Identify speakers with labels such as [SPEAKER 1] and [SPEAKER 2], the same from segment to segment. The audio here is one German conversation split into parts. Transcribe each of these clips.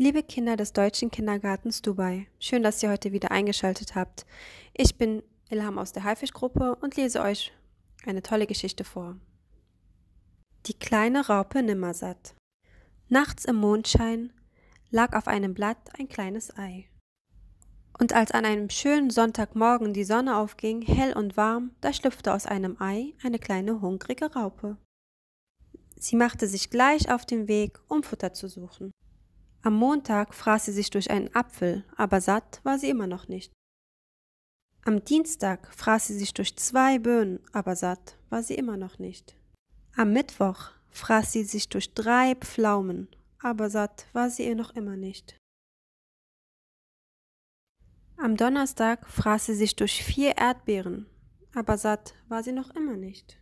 [SPEAKER 1] Liebe Kinder des Deutschen Kindergartens Dubai, schön, dass ihr heute wieder eingeschaltet habt. Ich bin Ilham aus der Haifischgruppe und lese euch eine tolle Geschichte vor. Die kleine Raupe Nimmersatt. Nachts im Mondschein lag auf einem Blatt ein kleines Ei. Und als an einem schönen Sonntagmorgen die Sonne aufging, hell und warm, da schlüpfte aus einem Ei eine kleine hungrige Raupe. Sie machte sich gleich auf den Weg, um Futter zu suchen. Am Montag fraß sie sich durch einen Apfel, aber satt war sie immer noch nicht. Am Dienstag fraß sie sich durch zwei Böhnen, aber satt war sie immer noch nicht. Am Mittwoch fraß sie sich durch drei Pflaumen, aber satt war sie ihr noch immer nicht. Am Donnerstag fraß sie sich durch vier Erdbeeren, aber satt war sie noch immer nicht.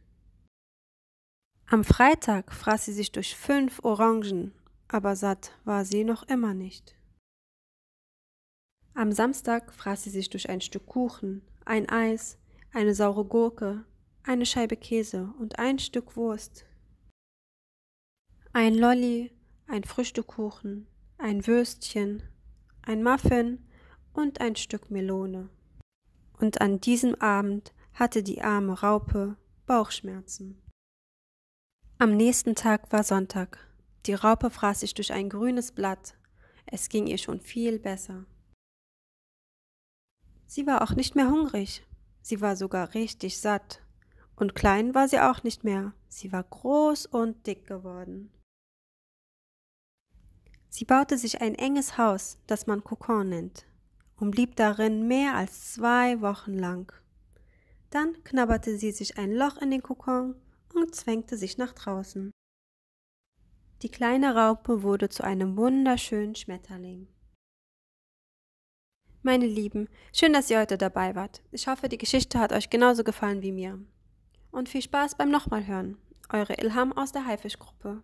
[SPEAKER 1] Am Freitag fraß sie sich durch fünf Orangen, aber satt war sie noch immer nicht. Am Samstag fraß sie sich durch ein Stück Kuchen, ein Eis, eine saure Gurke, eine Scheibe Käse und ein Stück Wurst. Ein Lolli, ein Früchtekuchen, ein Würstchen, ein Muffin und ein Stück Melone. Und an diesem Abend hatte die arme Raupe Bauchschmerzen. Am nächsten Tag war Sonntag die Raupe fraß sich durch ein grünes Blatt. Es ging ihr schon viel besser. Sie war auch nicht mehr hungrig. Sie war sogar richtig satt. Und klein war sie auch nicht mehr. Sie war groß und dick geworden. Sie baute sich ein enges Haus, das man Kokon nennt, und blieb darin mehr als zwei Wochen lang. Dann knabberte sie sich ein Loch in den Kokon und zwängte sich nach draußen. Die kleine Raupe wurde zu einem wunderschönen Schmetterling. Meine Lieben, schön, dass ihr heute dabei wart. Ich hoffe, die Geschichte hat euch genauso gefallen wie mir. Und viel Spaß beim nochmal hören. Eure Ilham aus der Haifischgruppe.